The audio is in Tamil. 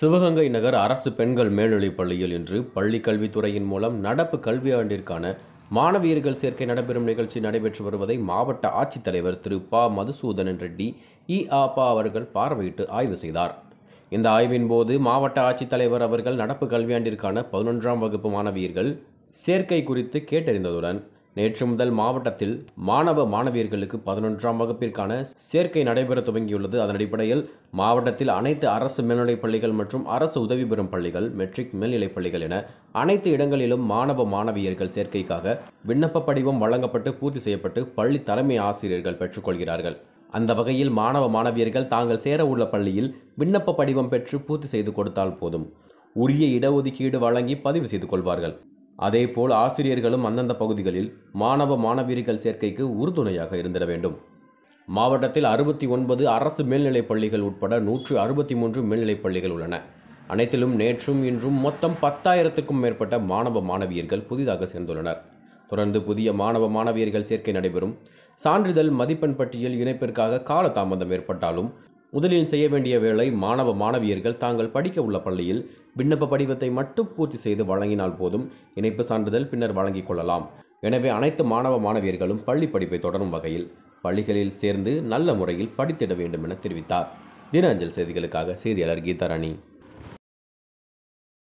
சிவகங்கை நகர் அரசு பெண்கள் மேல்நிலைப் பள்ளியில் இன்று பள்ளி கல்வித்துறையின் மூலம் நடப்பு கல்வியாண்டிற்கான மாணவியர்கள் சேர்க்கை நடைபெறும் நிகழ்ச்சி நடைபெற்று வருவதை மாவட்ட ஆட்சித்தலைவர் திரு ப மதுசூதனன் ரெட்டி இ ஆபா அவர்கள் பார்வையிட்டு ஆய்வு செய்தார் இந்த ஆய்வின் போது மாவட்ட ஆட்சித்தலைவர் அவர்கள் நடப்பு கல்வியாண்டிற்கான பதினொன்றாம் வகுப்பு மாணவியர்கள் சேர்க்கை குறித்து கேட்டறிந்ததுடன் நேற்று முதல் மாவட்டத்தில் மாணவ மாணவியர்களுக்கு பதினொன்றாம் வகுப்பிற்கான சேர்க்கை நடைபெற துவங்கியுள்ளது அதன் அடிப்படையில் மாவட்டத்தில் அனைத்து அரசு மேல்நிலைப் பள்ளிகள் மற்றும் அரசு உதவி பெறும் பள்ளிகள் மெட்ரிக் மேல்நிலைப் பள்ளிகள் என அனைத்து இடங்களிலும் மாணவ மாணவியர்கள் சேர்க்கைக்காக விண்ணப்ப படிவம் வழங்கப்பட்டு பூர்த்தி செய்யப்பட்டு பள்ளி தலைமை ஆசிரியர்கள் பெற்றுக்கொள்கிறார்கள் அந்த வகையில் மாணவ மாணவியர்கள் தாங்கள் சேர உள்ள பள்ளியில் விண்ணப்ப படிவம் பெற்று பூர்த்தி செய்து கொடுத்தால் போதும் உரிய இடஒதுக்கீடு வழங்கி பதிவு செய்து கொள்வார்கள் அதேபோல் ஆசிரியர்களும் அந்தந்த பகுதிகளில் மாணவ மாணவியர்கள் சேர்க்கைக்கு உறுதுணையாக இருந்திட வேண்டும் மாவட்டத்தில் அறுபத்தி ஒன்பது அரசு மேல்நிலைப் பள்ளிகள் உட்பட நூற்று அறுபத்தி மூன்று மேல்நிலைப் பள்ளிகள் உள்ளன அனைத்திலும் நேற்றும் இன்றும் மொத்தம் பத்தாயிரத்துக்கும் மேற்பட்ட மாணவ மாணவியர்கள் புதிதாக சேர்ந்துள்ளனர் தொடர்ந்து புதிய மாணவ மாணவியர்கள் சேர்க்கை நடைபெறும் சான்றிதழ் மதிப்பெண் பட்டியல் இணைப்பிற்காக காலதாமதம் ஏற்பட்டாலும் முதலில் செய்ய வேண்டிய வேலை மாணவ மாணவியர்கள் தாங்கள் படிக்க உள்ள பள்ளியில் விண்ணப்ப படிவத்தை மட்டும் பூர்த்தி செய்து வழங்கினால் போதும் இணைப்பு சான்றிதழ் பின்னர் வழங்கிக் கொள்ளலாம் எனவே அனைத்து மாணவ மாணவியர்களும் பள்ளி படிப்பை தொடரும் வகையில் பள்ளிகளில் சேர்ந்து நல்ல முறையில் படித்திட வேண்டும் என தெரிவித்தார் தினாஞ்சல் செய்திகளுக்காக செய்தியாளர் கீதாராணி